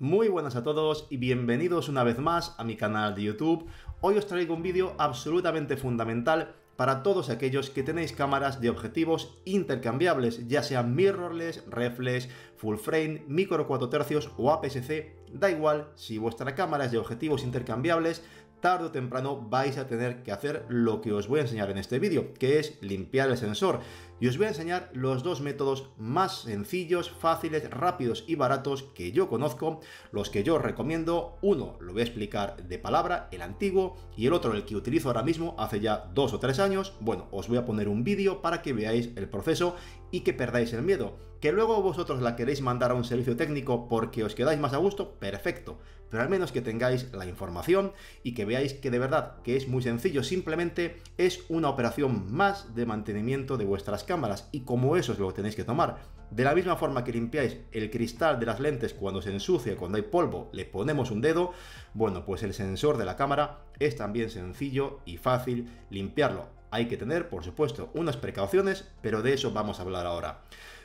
Muy buenas a todos y bienvenidos una vez más a mi canal de YouTube. Hoy os traigo un vídeo absolutamente fundamental para todos aquellos que tenéis cámaras de objetivos intercambiables, ya sean mirrorless, reflex, full frame, micro 4 tercios o APS-C, da igual si vuestra cámara es de objetivos intercambiables, tarde o temprano vais a tener que hacer lo que os voy a enseñar en este vídeo, que es limpiar el sensor. Y os voy a enseñar los dos métodos más sencillos, fáciles, rápidos y baratos que yo conozco, los que yo recomiendo. Uno lo voy a explicar de palabra, el antiguo, y el otro, el que utilizo ahora mismo hace ya dos o tres años. Bueno, os voy a poner un vídeo para que veáis el proceso y que perdáis el miedo. Que luego vosotros la queréis mandar a un servicio técnico porque os quedáis más a gusto, perfecto, pero al menos que tengáis la información y que veáis que de verdad que es muy sencillo, simplemente es una operación más de mantenimiento de vuestras cámaras y como eso es lo tenéis que tomar. De la misma forma que limpiáis el cristal de las lentes cuando se ensucia, cuando hay polvo, le ponemos un dedo, bueno, pues el sensor de la cámara es también sencillo y fácil limpiarlo. Hay que tener, por supuesto, unas precauciones, pero de eso vamos a hablar ahora.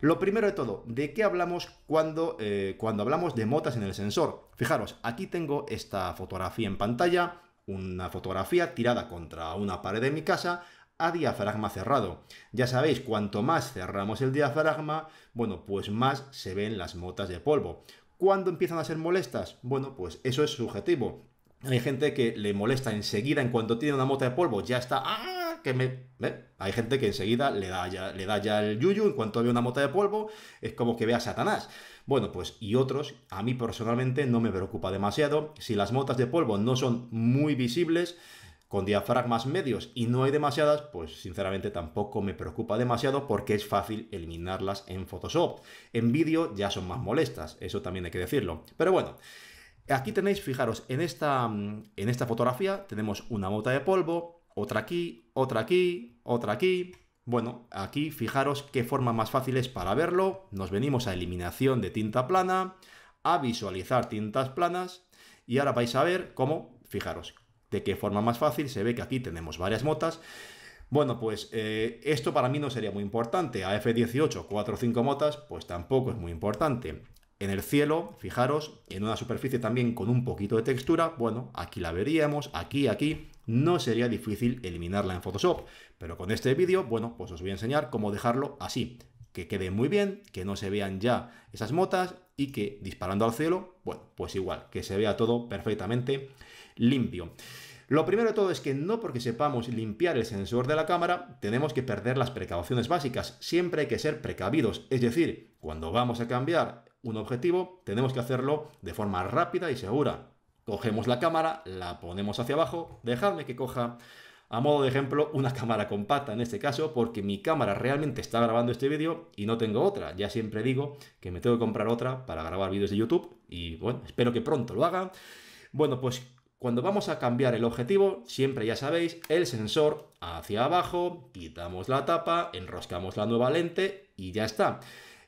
Lo primero de todo, ¿de qué hablamos cuando, eh, cuando hablamos de motas en el sensor? Fijaros, aquí tengo esta fotografía en pantalla, una fotografía tirada contra una pared de mi casa, a diafragma cerrado. Ya sabéis, cuanto más cerramos el diafragma, bueno, pues más se ven las motas de polvo. ¿Cuándo empiezan a ser molestas? Bueno, pues eso es subjetivo. Hay gente que le molesta enseguida en cuanto tiene una mota de polvo, ya está ¡ah! me... Hay gente que enseguida le da, ya, le da ya el yuyu, en cuanto ve una mota de polvo, es como que ve a Satanás. Bueno, pues y otros, a mí personalmente no me preocupa demasiado. Si las motas de polvo no son muy visibles, con diafragmas medios y no hay demasiadas, pues sinceramente tampoco me preocupa demasiado porque es fácil eliminarlas en Photoshop. En vídeo ya son más molestas, eso también hay que decirlo. Pero bueno, aquí tenéis, fijaros, en esta, en esta fotografía tenemos una mota de polvo, otra aquí, otra aquí, otra aquí. Bueno, aquí fijaros qué forma más fácil es para verlo. Nos venimos a eliminación de tinta plana, a visualizar tintas planas y ahora vais a ver cómo, fijaros, de qué forma más fácil se ve que aquí tenemos varias motas. Bueno, pues eh, esto para mí no sería muy importante. A F18, 4 o 5 motas, pues tampoco es muy importante. En el cielo, fijaros, en una superficie también con un poquito de textura, bueno, aquí la veríamos, aquí, aquí, no sería difícil eliminarla en Photoshop. Pero con este vídeo, bueno, pues os voy a enseñar cómo dejarlo así, que quede muy bien, que no se vean ya esas motas y que disparando al cielo, bueno, pues igual, que se vea todo perfectamente limpio. Lo primero de todo es que no porque sepamos limpiar el sensor de la cámara, tenemos que perder las precauciones básicas. Siempre hay que ser precavidos, es decir, cuando vamos a cambiar un objetivo, tenemos que hacerlo de forma rápida y segura Cogemos la cámara, la ponemos hacia abajo, dejadme que coja a modo de ejemplo, una cámara compacta en este caso, porque mi cámara realmente está grabando este vídeo y no tengo otra. Ya siempre digo que me tengo que comprar otra para grabar vídeos de YouTube y bueno, espero que pronto lo haga. Bueno, pues cuando vamos a cambiar el objetivo, siempre ya sabéis, el sensor hacia abajo, quitamos la tapa, enroscamos la nueva lente y ya está.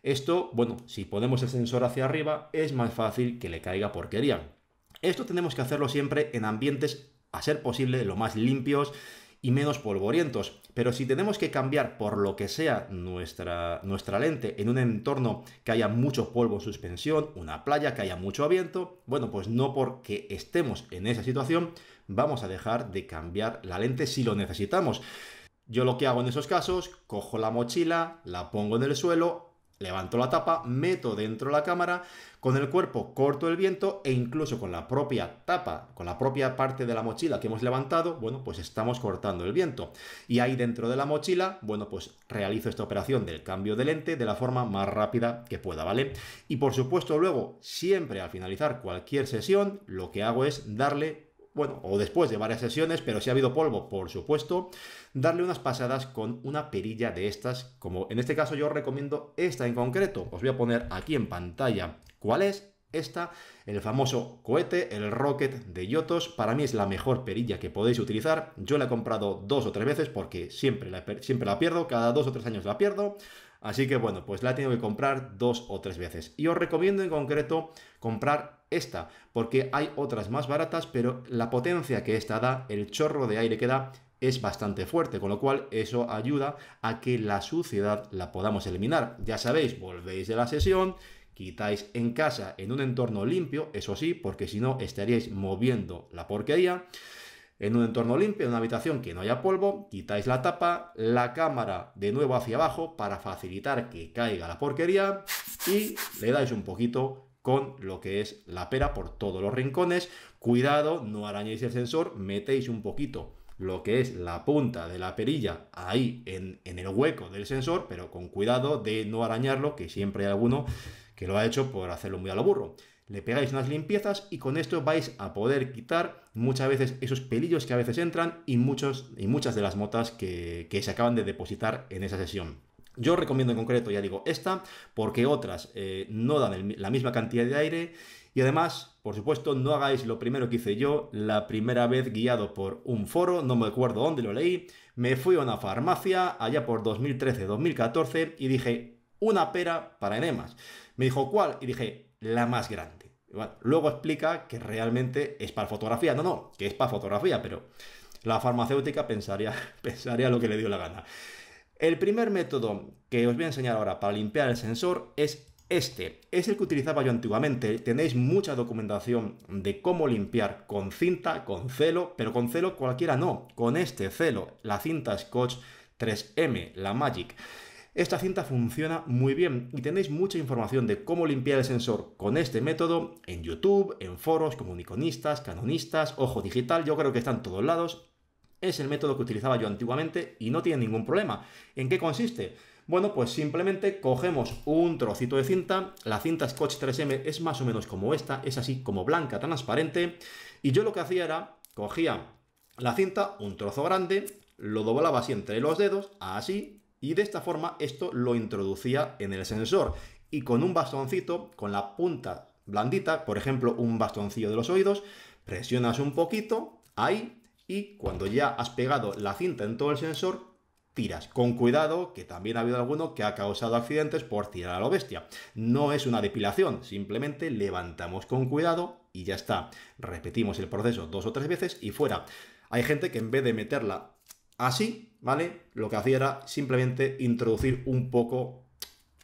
Esto, bueno, si ponemos el sensor hacia arriba, es más fácil que le caiga porquería. Esto tenemos que hacerlo siempre en ambientes, a ser posible, lo más limpios y menos polvorientos. Pero si tenemos que cambiar por lo que sea nuestra, nuestra lente en un entorno que haya mucho polvo en suspensión, una playa que haya mucho viento, bueno, pues no porque estemos en esa situación vamos a dejar de cambiar la lente si lo necesitamos. Yo lo que hago en esos casos, cojo la mochila, la pongo en el suelo, Levanto la tapa, meto dentro la cámara, con el cuerpo corto el viento e incluso con la propia tapa, con la propia parte de la mochila que hemos levantado, bueno, pues estamos cortando el viento. Y ahí dentro de la mochila, bueno, pues realizo esta operación del cambio de lente de la forma más rápida que pueda, ¿vale? Y por supuesto luego, siempre al finalizar cualquier sesión, lo que hago es darle bueno, o después de varias sesiones, pero si ha habido polvo, por supuesto, darle unas pasadas con una perilla de estas, como en este caso yo recomiendo esta en concreto. Os voy a poner aquí en pantalla cuál es. Esta, el famoso cohete, el Rocket de Yotos, para mí es la mejor perilla que podéis utilizar. Yo la he comprado dos o tres veces porque siempre siempre la pierdo, cada dos o tres años la pierdo. Así que bueno, pues la he tenido que comprar dos o tres veces. Y os recomiendo en concreto comprar esta, porque hay otras más baratas, pero la potencia que esta da, el chorro de aire que da, es bastante fuerte, con lo cual eso ayuda a que la suciedad la podamos eliminar. Ya sabéis, volvéis de la sesión, quitáis en casa en un entorno limpio, eso sí, porque si no estaríais moviendo la porquería. En un entorno limpio, en una habitación que no haya polvo, quitáis la tapa, la cámara de nuevo hacia abajo para facilitar que caiga la porquería y le dais un poquito con lo que es la pera por todos los rincones. Cuidado, no arañéis el sensor, metéis un poquito lo que es la punta de la perilla ahí en, el hueco del sensor, pero con cuidado de no arañarlo, que siempre hay alguno que lo ha hecho por hacerlo muy a lo burro le pegáis unas limpiezas y con esto vais a poder quitar muchas veces esos pelillos que a veces entran y, muchos, y muchas de las motas que se acaban de depositar en esa sesión. Yo recomiendo en concreto, ya digo, esta, porque otras eh, no dan la misma cantidad de aire. Y además, por supuesto, no hagáis lo primero que hice yo la primera vez guiado por un foro, no me acuerdo dónde lo leí. Me fui a una farmacia allá por 2013-2014 y dije, una pera para enemas. Me dijo, ¿cuál? Y dije, la más grande. luego explica que realmente es para fotografía. No, no, que es para fotografía, pero la farmacéutica pensaría, pensaría lo que le dio la gana. El primer método que os voy a enseñar ahora para limpiar el sensor es este. Es el que utilizaba yo antiguamente. Tenéis mucha documentación de cómo limpiar con cinta, con celo, pero con celo cualquiera no. Con este celo, la cinta Scotch 3M, la Magic. Esta cinta funciona muy bien y tenéis mucha información de cómo limpiar el sensor con este método en YouTube, en foros, comuniconistas, canonistas, ojo digital, yo creo que están en todos lados es el método que utilizaba yo antiguamente y no tiene ningún problema. ¿En qué consiste? Bueno, pues simplemente cogemos un trocito de cinta, la cinta Scotch 3M es más o menos como esta, es así como blanca, transparente, y yo lo que hacía era, cogía la cinta, un trozo grande, lo doblaba así entre los dedos, así, y de esta forma esto lo introducía en el sensor. Y con un bastoncito, con la punta blandita, por ejemplo, un bastoncillo de los oídos, presionas un poquito, ahí, y cuando ya has pegado la cinta en todo el sensor, tiras. Con cuidado, que también ha habido alguno que ha causado accidentes por tirar a lo bestia. No es una depilación, simplemente levantamos con cuidado y ya está. Repetimos el proceso dos o tres veces y fuera. Hay gente que en vez de meterla así, ¿vale? Lo que hacía era simplemente introducir un poco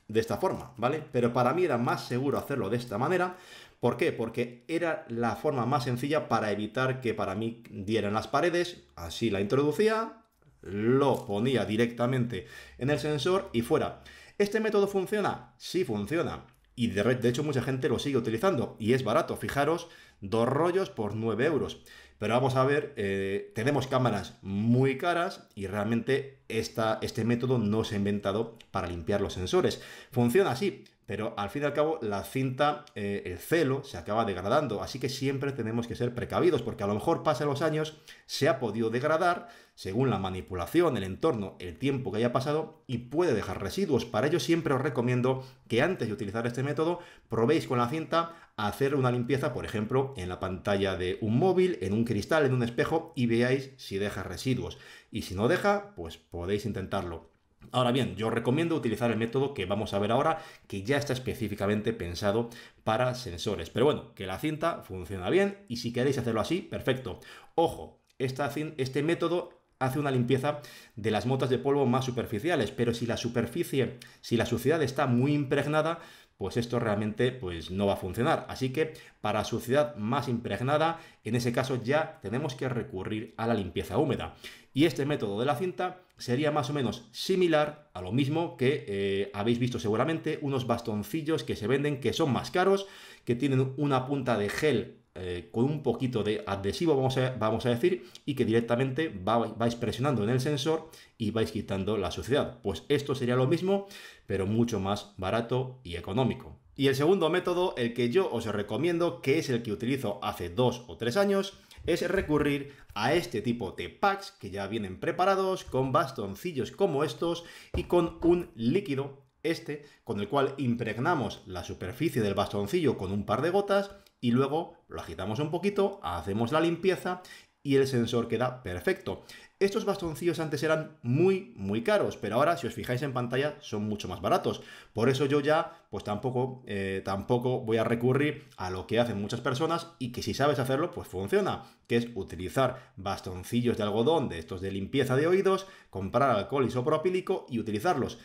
de esta forma, ¿vale? Pero para mí era más seguro hacerlo de esta manera. ¿Por qué? Porque era la forma más sencilla para evitar que para mí dieran las paredes. Así la introducía, lo ponía directamente en el sensor y fuera. ¿Este método funciona? Sí funciona. Y de, hecho mucha gente lo sigue utilizando y es barato. Fijaros, dos rollos por 9 euros. Pero vamos a ver, eh, tenemos cámaras muy caras y realmente este método no se ha inventado para limpiar los sensores. Funciona así. Pero al fin y al cabo, la cinta, eh, el celo, se acaba degradando. Así que siempre tenemos que ser precavidos, porque a lo mejor pasan los años, se ha podido degradar según la manipulación, el entorno, el tiempo que haya pasado y puede dejar residuos. Para ello, siempre os recomiendo que antes de utilizar este método, probéis con la cinta a hacer una limpieza, por ejemplo, en la pantalla de un móvil, en un cristal, en un espejo y veáis si deja residuos. Y si no deja, pues podéis intentarlo. Ahora bien, yo recomiendo utilizar el método que vamos a ver ahora, que ya está específicamente pensado para sensores. Pero bueno, que la cinta funciona bien y si queréis hacerlo así, perfecto. Ojo, esta, este método hace una limpieza de las motas de polvo más superficiales, pero si la superficie, si la suciedad está muy impregnada, pues esto realmente pues no va a funcionar. Así que para suciedad más impregnada, en ese caso ya tenemos que recurrir a la limpieza húmeda. Y este método de la cinta sería más o menos similar a lo mismo que eh, habéis visto seguramente, unos bastoncillos que se venden que son más caros, que tienen una punta de gel eh, con un poquito de adhesivo, vamos a, vamos a decir, y que directamente vais presionando en el sensor y vais quitando la suciedad. Pues esto sería lo mismo, pero mucho más barato y económico. Y el segundo método, el que yo os recomiendo, que es el que utilizo hace dos o tres años, es recurrir a este tipo de packs que ya vienen preparados con bastoncillos como estos y con un líquido este con el cual impregnamos la superficie del bastoncillo con un par de gotas y luego lo agitamos un poquito, hacemos la limpieza y el sensor queda perfecto. Estos bastoncillos antes eran muy, muy caros, pero ahora, si os fijáis en pantalla, son mucho más baratos. Por eso yo ya, pues tampoco, eh, tampoco voy a recurrir a lo que hacen muchas personas y que si sabes hacerlo, pues funciona, que es utilizar bastoncillos de algodón, de estos de limpieza de oídos, comprar alcohol isopropílico y utilizarlos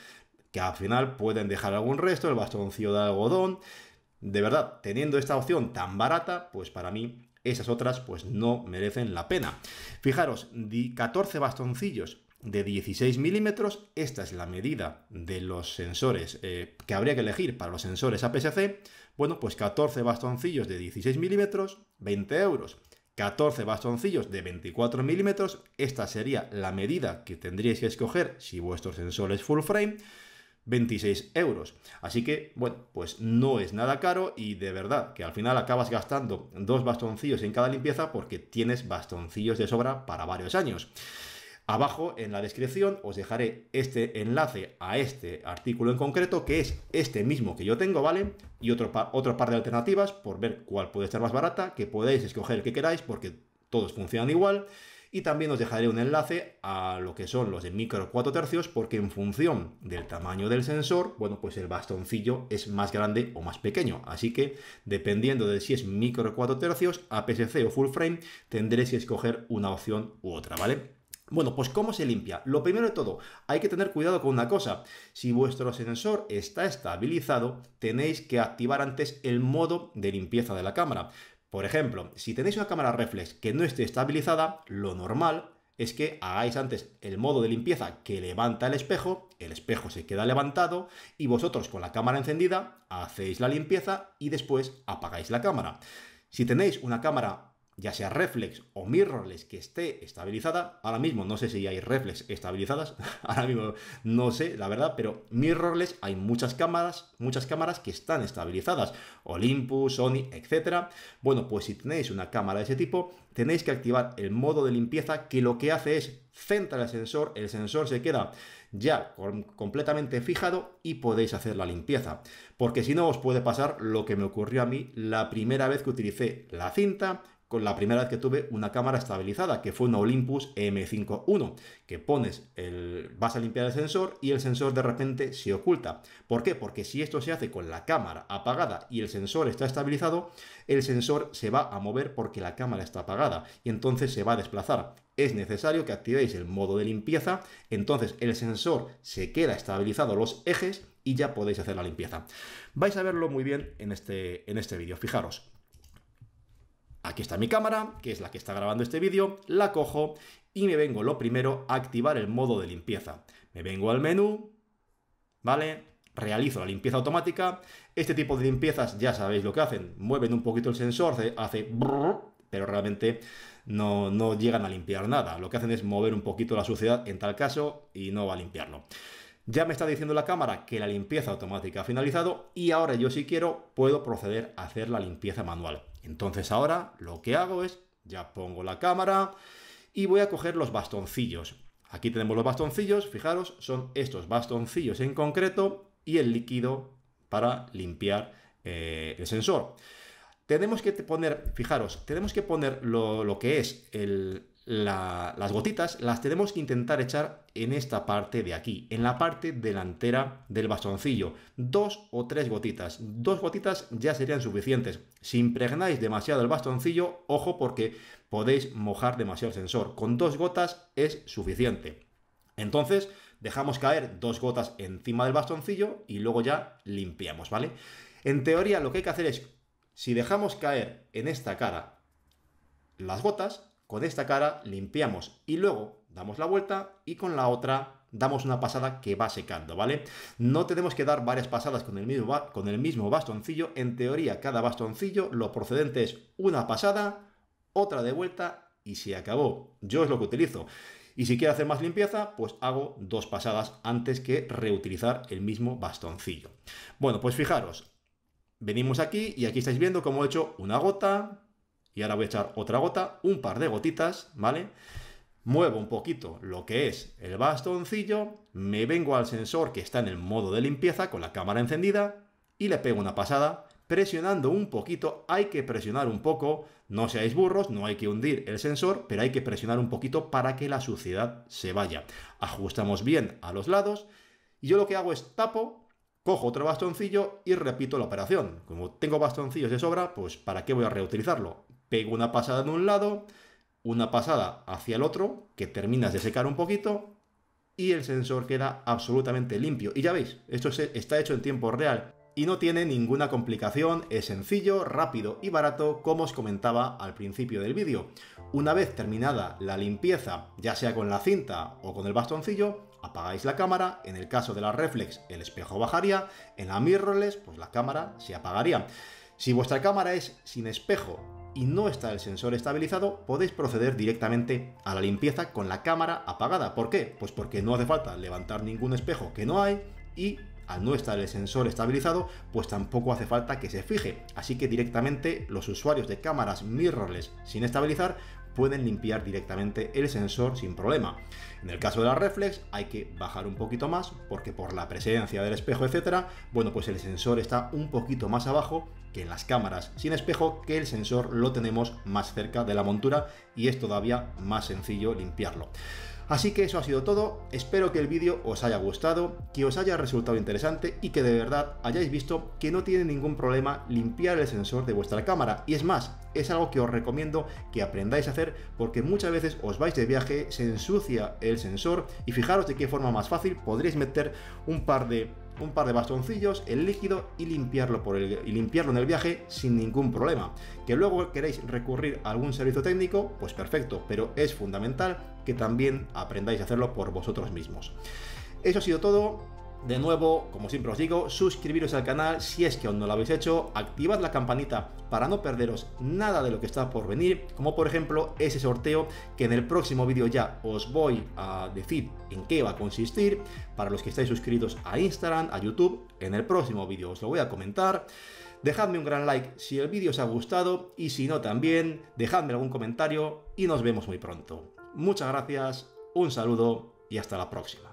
que al final pueden dejar algún resto, el bastoncillo de algodón. De verdad, teniendo esta opción tan barata, pues para mí esas otras pues no merecen la pena. Fijaros, 14 bastoncillos de 16 milímetros, esta es la medida de los sensores eh, que habría que elegir para los sensores APS-C. Bueno, pues 14 bastoncillos de 16 milímetros, 20 euros. 14 bastoncillos de 24 milímetros, esta sería la medida que tendríais que escoger si vuestro sensor es full frame. 26 euros. Así que, bueno, pues no es nada caro y de verdad que al final acabas gastando dos bastoncillos en cada limpieza porque tienes bastoncillos de sobra para varios años. Abajo en la descripción os dejaré este enlace a este artículo en concreto, que es este mismo que yo tengo, ¿vale? Y otro par, otro par de alternativas por ver cuál puede estar más barata, que podéis escoger el que queráis porque todos funcionan igual. Y también os dejaré un enlace a lo que son los de micro 4 tercios, porque en función del tamaño del sensor, bueno, pues el bastoncillo es más grande o más pequeño. Así que dependiendo de si es micro 4 tercios, APS-C o full frame, tendréis que escoger una opción u otra, ¿vale? Bueno, pues ¿cómo se limpia? Lo primero de todo, hay que tener cuidado con una cosa. Si vuestro sensor está estabilizado, tenéis que activar antes el modo de limpieza de la cámara. Por ejemplo, si tenéis una cámara reflex que no esté estabilizada, lo normal es que hagáis antes el modo de limpieza que levanta el espejo, el espejo se queda levantado y vosotros con la cámara encendida hacéis la limpieza y después apagáis la cámara. Si tenéis una cámara ya sea reflex o mirrorless que esté estabilizada. Ahora mismo no sé si hay reflex estabilizadas, ahora mismo no sé, la verdad, pero mirrorless hay muchas cámaras, muchas cámaras que están estabilizadas, Olympus, Sony, etc. Bueno, pues si tenéis una cámara de ese tipo, tenéis que activar el modo de limpieza que lo que hace es centra el sensor, el sensor se queda ya completamente fijado y podéis hacer la limpieza. Porque si no os puede pasar lo que me ocurrió a mí la primera vez que utilicé la cinta con la primera vez que tuve una cámara estabilizada, que fue una Olympus M51, que pones, el, vas a limpiar el sensor y el sensor de repente se oculta. ¿Por qué? Porque si esto se hace con la cámara apagada y el sensor está estabilizado, el sensor se va a mover porque la cámara está apagada y entonces se va a desplazar es necesario que activéis el modo de limpieza, entonces el sensor se queda estabilizado los ejes y ya podéis hacer la limpieza. Vais a verlo muy bien en este, en este vídeo, fijaros. Aquí está mi cámara, que es la que está grabando este vídeo, la cojo y me vengo lo primero a activar el modo de limpieza. Me vengo al menú, ¿vale? Realizo la limpieza automática. Este tipo de limpiezas ya sabéis lo que hacen. Mueven un poquito el sensor, hace... Brrr, pero realmente no, no llegan a limpiar nada. Lo que hacen es mover un poquito la suciedad en tal caso y no va a limpiarlo. Ya me está diciendo la cámara que la limpieza automática ha finalizado y ahora yo si quiero puedo proceder a hacer la limpieza manual. Entonces ahora lo que hago es, ya pongo la cámara y voy a coger los bastoncillos. Aquí tenemos los bastoncillos, fijaros, son estos bastoncillos en concreto y el líquido para limpiar eh, el sensor. Tenemos que poner, fijaros, tenemos que poner lo que es el, las gotitas las tenemos que intentar echar en esta parte de aquí, en la parte delantera del bastoncillo. Dos o tres gotitas. Dos gotitas ya serían suficientes. Si impregnáis demasiado el bastoncillo, ojo porque podéis mojar demasiado el sensor. Con dos gotas es suficiente. Entonces dejamos caer dos gotas encima del bastoncillo y luego ya limpiamos, ¿vale? En teoría lo que hay que hacer es, si dejamos caer en esta cara las gotas, con esta cara limpiamos y luego damos la vuelta y con la otra damos una pasada que va secando, ¿vale? No tenemos que dar varias pasadas con el mismo, con el mismo bastoncillo. En teoría, cada bastoncillo lo procedente es una pasada, otra de vuelta y se acabó. Yo es lo que utilizo. Y si quiero hacer más limpieza, pues hago dos pasadas antes que reutilizar el mismo bastoncillo. Bueno, pues fijaros, venimos aquí y aquí estáis viendo cómo he hecho una gota, y ahora voy a echar otra gota, un par de gotitas, ¿vale? Muevo un poquito lo que es el bastoncillo, me vengo al sensor que está en el modo de limpieza con la cámara encendida y le pego una pasada presionando un poquito, hay que presionar un poco, no seáis burros, no hay que hundir el sensor, pero hay que presionar un poquito para que la suciedad se vaya. Ajustamos bien a los lados y yo lo que hago es tapo, cojo otro bastoncillo y repito la operación. Como tengo bastoncillos de sobra, pues ¿para qué voy a reutilizarlo? pego una pasada en un lado, una pasada hacia el otro, que terminas de secar un poquito y el sensor queda absolutamente limpio. Y ya veis, esto está hecho en tiempo real y no tiene ninguna complicación, es sencillo, rápido y barato como os comentaba al principio del vídeo. Una vez terminada la limpieza, ya sea con la cinta o con el bastoncillo, apagáis la cámara, en el caso de la reflex el espejo bajaría, en la mirrorless pues la cámara se apagaría. Si vuestra cámara es sin espejo y no está el sensor estabilizado, podéis proceder directamente a la limpieza con la cámara apagada. ¿Por qué? Pues porque no hace falta levantar ningún espejo que no hay y al no estar el sensor estabilizado, pues tampoco hace falta que se fije. Así que directamente los usuarios de cámaras mirrorless sin estabilizar pueden limpiar directamente el sensor sin problema. En el caso de la reflex hay que bajar un poquito más porque por la presencia del espejo, etcétera, bueno, pues el sensor está un poquito más abajo que en las cámaras sin espejo, que el sensor lo tenemos más cerca de la montura y es todavía más sencillo limpiarlo. Así que eso ha sido todo, espero que el vídeo os haya gustado, que os haya resultado interesante y que de verdad hayáis visto que no tiene ningún problema limpiar el sensor de vuestra cámara. Y es más, es algo que os recomiendo que aprendáis a hacer porque muchas veces os vais de viaje, se ensucia el sensor y fijaros de qué forma más fácil podréis meter un par de un par de bastoncillos, el líquido y limpiarlo, por el, y limpiarlo en el viaje sin ningún problema. Que luego queréis recurrir a algún servicio técnico, pues perfecto, pero es fundamental que también aprendáis a hacerlo por vosotros mismos. Eso ha sido todo, de nuevo, como siempre os digo, suscribiros al canal si es que aún no lo habéis hecho, activad la campanita para no perderos nada de lo que está por venir, como por ejemplo ese sorteo que en el próximo vídeo ya os voy a decir en qué va a consistir, para los que estáis suscritos a Instagram, a YouTube, en el próximo vídeo os lo voy a comentar. Dejadme un gran like si el vídeo os ha gustado y si no también, dejadme algún comentario y nos vemos muy pronto. Muchas gracias, un saludo y hasta la próxima.